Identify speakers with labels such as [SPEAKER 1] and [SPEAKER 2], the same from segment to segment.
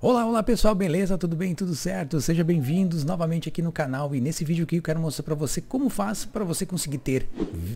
[SPEAKER 1] Olá, olá pessoal, beleza? Tudo bem? Tudo certo? Sejam bem-vindos novamente aqui no canal e nesse vídeo aqui eu quero mostrar para você como faz para você conseguir ter,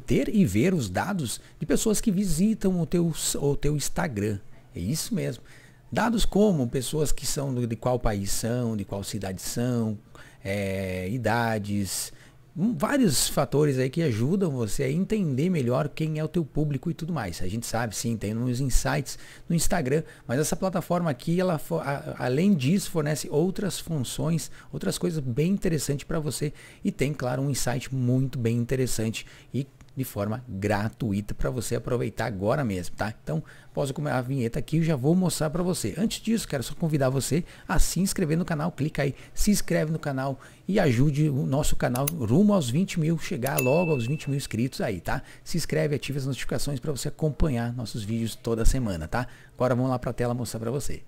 [SPEAKER 1] ter e ver os dados de pessoas que visitam o teu, o teu Instagram. É isso mesmo. Dados como pessoas que são de qual país são, de qual cidade são, é, idades, vários fatores aí que ajudam você a entender melhor quem é o teu público e tudo mais. A gente sabe, sim, tem uns insights no Instagram, mas essa plataforma aqui, ela a, além disso, fornece outras funções, outras coisas bem interessantes para você e tem, claro, um insight muito bem interessante e de forma gratuita para você aproveitar agora mesmo, tá? Então, posso comer a vinheta aqui e já vou mostrar para você. Antes disso, quero só convidar você a se inscrever no canal, clica aí, se inscreve no canal e ajude o nosso canal rumo aos 20 mil, chegar logo aos 20 mil inscritos aí, tá? Se inscreve, ative as notificações para você acompanhar nossos vídeos toda semana, tá? Agora vamos lá para a tela mostrar para você.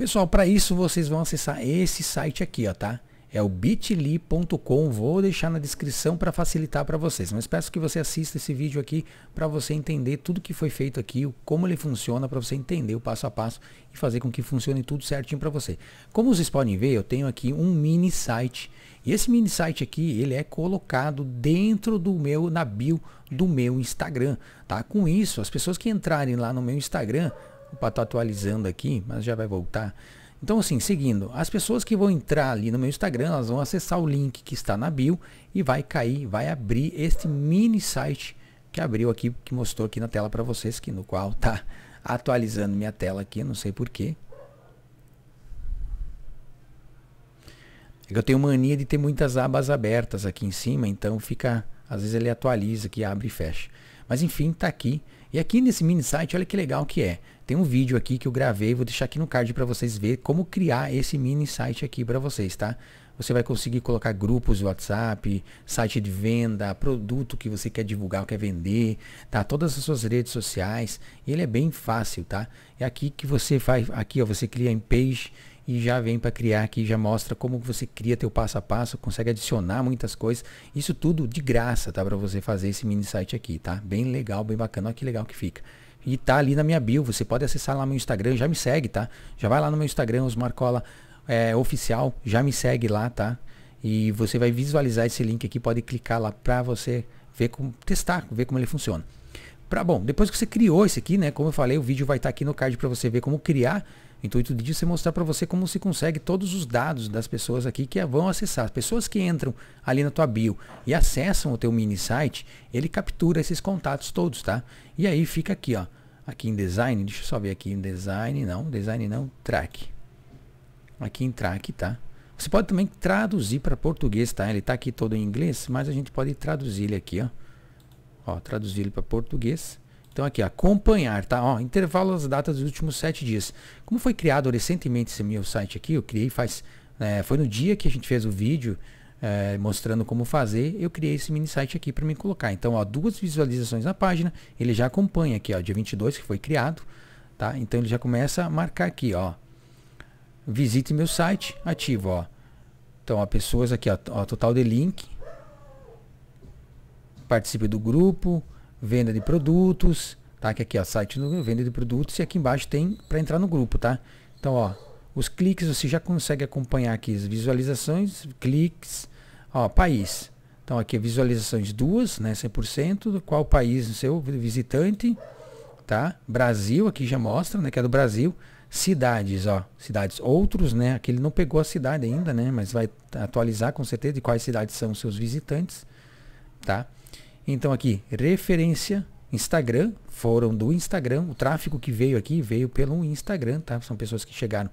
[SPEAKER 1] Pessoal, para isso vocês vão acessar esse site aqui, ó, tá? É o bit.ly.com, vou deixar na descrição para facilitar para vocês. Mas peço que você assista esse vídeo aqui para você entender tudo que foi feito aqui, como ele funciona, para você entender o passo a passo e fazer com que funcione tudo certinho para você. Como vocês podem ver, eu tenho aqui um mini site. E esse mini site aqui, ele é colocado dentro do meu, na bio do meu Instagram, tá? Com isso, as pessoas que entrarem lá no meu Instagram Opa, tô tá atualizando aqui, mas já vai voltar. Então, assim, seguindo, as pessoas que vão entrar ali no meu Instagram, elas vão acessar o link que está na bio e vai cair, vai abrir este mini site que abriu aqui, que mostrou aqui na tela para vocês, que no qual tá atualizando minha tela aqui, não sei porquê. É que eu tenho mania de ter muitas abas abertas aqui em cima, então fica, às vezes ele atualiza que abre e fecha. Mas enfim, tá aqui. E aqui nesse mini site, olha que legal que é. Tem um vídeo aqui que eu gravei, vou deixar aqui no card para vocês ver como criar esse mini site aqui para vocês, tá? Você vai conseguir colocar grupos de WhatsApp, site de venda, produto que você quer divulgar, quer vender, tá? Todas as suas redes sociais. ele é bem fácil, tá? É aqui que você faz, aqui ó, você cria em page, e já vem para criar aqui, já mostra como você cria teu passo a passo, consegue adicionar muitas coisas. Isso tudo de graça, tá? Para você fazer esse mini site aqui, tá? Bem legal, bem bacana. Olha que legal que fica. E tá ali na minha bio, você pode acessar lá meu Instagram, já me segue, tá? Já vai lá no meu Instagram, os Marcola é, Oficial, já me segue lá, tá? E você vai visualizar esse link aqui, pode clicar lá para você ver como testar, ver como ele funciona. Pra, bom, depois que você criou esse aqui, né? Como eu falei, o vídeo vai estar tá aqui no card para você ver como criar o intuito disso é mostrar para você como se consegue todos os dados das pessoas aqui que vão acessar. As pessoas que entram ali na tua bio e acessam o teu mini site, ele captura esses contatos todos, tá? E aí fica aqui, ó. Aqui em design, deixa eu só ver aqui em design, não, design não, track. Aqui em track, tá? Você pode também traduzir para português, tá? Ele está aqui todo em inglês, mas a gente pode traduzir ele aqui, ó. Ó, traduzir ele para português. Então aqui, acompanhar, tá? Ó, intervalo das datas dos últimos sete dias. Como foi criado recentemente esse meu site aqui, eu criei faz... É, foi no dia que a gente fez o vídeo é, mostrando como fazer, eu criei esse mini site aqui para me colocar. Então, ó, duas visualizações na página, ele já acompanha aqui, ó, dia 22 que foi criado, tá? Então ele já começa a marcar aqui, ó. Visite meu site, ativo, ó. Então, ó, pessoas aqui, ó, ó total de link. Participe do grupo, venda de produtos, tá? Que aqui ó, site no venda de produtos e aqui embaixo tem para entrar no grupo, tá? Então ó, os cliques você já consegue acompanhar aqui as visualizações, cliques, ó, país. Então aqui visualizações duas, né, 100%, qual país o seu visitante, tá? Brasil aqui já mostra, né, que é do Brasil. Cidades, ó, cidades outros, né? Aqui ele não pegou a cidade ainda, né, mas vai atualizar com certeza de quais cidades são os seus visitantes, tá? Então aqui, referência, Instagram, foram do Instagram. O tráfego que veio aqui veio pelo Instagram, tá? São pessoas que chegaram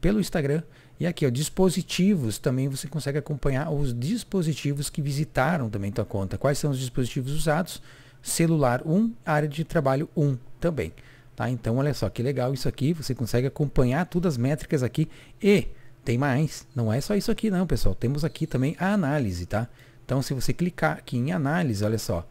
[SPEAKER 1] pelo Instagram. E aqui, ó, dispositivos, também você consegue acompanhar os dispositivos que visitaram também tua conta. Quais são os dispositivos usados? Celular 1, área de trabalho 1 também. Tá? Então, olha só que legal isso aqui. Você consegue acompanhar todas as métricas aqui. E tem mais, não é só isso aqui não, pessoal. Temos aqui também a análise, tá? Então, se você clicar aqui em análise, olha só,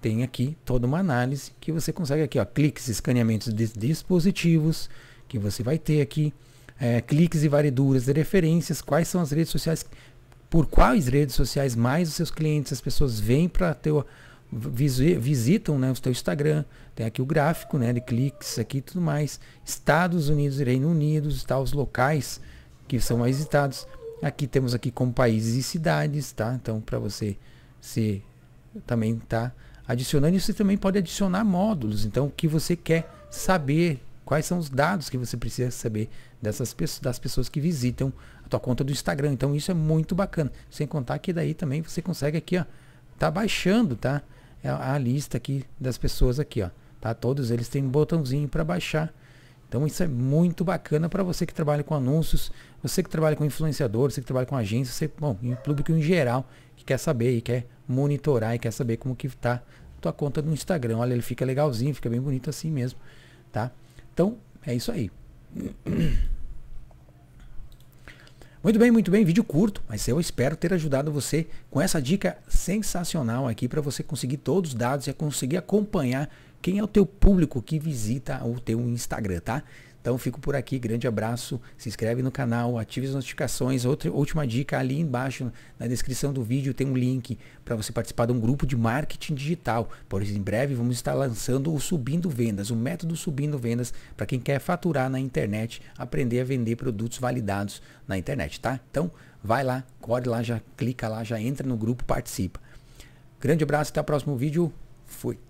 [SPEAKER 1] tem aqui toda uma análise que você consegue aqui, ó, cliques, escaneamentos de dispositivos que você vai ter aqui, é, cliques e varreduras de referências, quais são as redes sociais, por quais redes sociais mais os seus clientes, as pessoas vêm para teu visitam né, o teu Instagram, tem aqui o gráfico né, de cliques aqui e tudo mais, Estados Unidos e Reino Unido, os locais que são mais visitados, Aqui temos aqui como países e cidades, tá? Então, para você se também tá adicionando, você também pode adicionar módulos. Então, o que você quer saber, quais são os dados que você precisa saber dessas pessoas, das pessoas que visitam a tua conta do Instagram. Então, isso é muito bacana. Sem contar que daí também você consegue aqui, ó, tá baixando, tá? É a, a lista aqui das pessoas aqui, ó, tá? Todos eles têm um botãozinho para baixar então isso é muito bacana para você que trabalha com anúncios, você que trabalha com influenciador, você que trabalha com agência, você, bom, em público em geral, que quer saber e quer monitorar e quer saber como que tá tua conta no Instagram. Olha, ele fica legalzinho, fica bem bonito assim mesmo, tá? Então, é isso aí. Muito bem, muito bem, vídeo curto, mas eu espero ter ajudado você com essa dica sensacional aqui para você conseguir todos os dados e conseguir acompanhar quem é o teu público que visita o teu Instagram, tá? Então fico por aqui, grande abraço, se inscreve no canal, ative as notificações. Outra última dica ali embaixo na descrição do vídeo tem um link para você participar de um grupo de marketing digital. Por isso, em breve vamos estar lançando o Subindo Vendas, o método Subindo Vendas para quem quer faturar na internet, aprender a vender produtos validados na internet, tá? Então vai lá, corre lá, já clica lá, já entra no grupo, participa. Grande abraço, até o próximo vídeo. Fui.